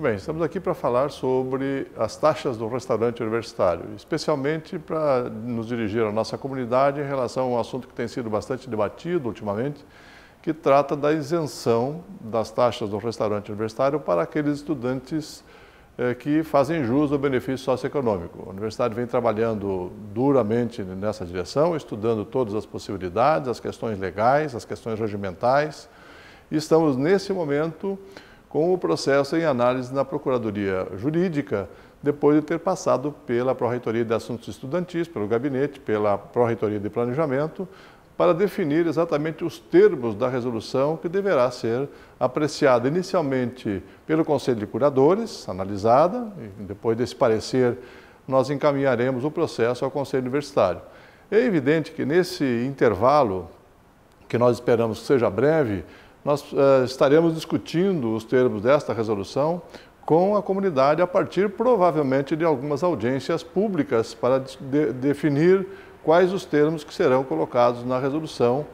Muito bem, estamos aqui para falar sobre as taxas do restaurante universitário, especialmente para nos dirigir à nossa comunidade em relação a um assunto que tem sido bastante debatido ultimamente, que trata da isenção das taxas do restaurante universitário para aqueles estudantes eh, que fazem jus ao benefício socioeconômico. A universidade vem trabalhando duramente nessa direção, estudando todas as possibilidades, as questões legais, as questões regimentais. E estamos, nesse momento, com o processo em análise na Procuradoria Jurídica, depois de ter passado pela Pró-Reitoria de Assuntos Estudantis, pelo gabinete, pela Pró-Reitoria de Planejamento, para definir exatamente os termos da resolução que deverá ser apreciada inicialmente pelo Conselho de Curadores, analisada, e depois desse parecer nós encaminharemos o processo ao Conselho Universitário. É evidente que nesse intervalo, que nós esperamos que seja breve, nós uh, estaremos discutindo os termos desta resolução com a comunidade a partir provavelmente de algumas audiências públicas para de definir quais os termos que serão colocados na resolução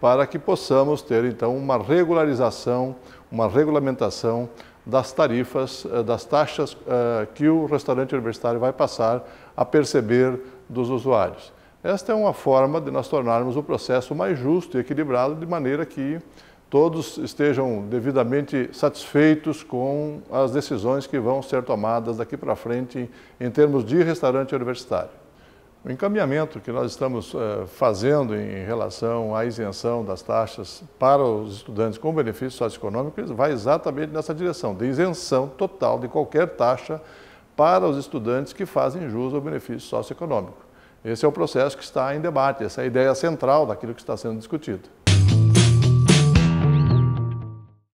para que possamos ter então uma regularização, uma regulamentação das tarifas, eh, das taxas uh, que o restaurante universitário vai passar a perceber dos usuários. Esta é uma forma de nós tornarmos o processo mais justo e equilibrado, de maneira que todos estejam devidamente satisfeitos com as decisões que vão ser tomadas daqui para frente em termos de restaurante universitário. O encaminhamento que nós estamos eh, fazendo em relação à isenção das taxas para os estudantes com benefício socioeconômico vai exatamente nessa direção, de isenção total de qualquer taxa para os estudantes que fazem jus ao benefício socioeconômico. Esse é o processo que está em debate, essa é a ideia central daquilo que está sendo discutido.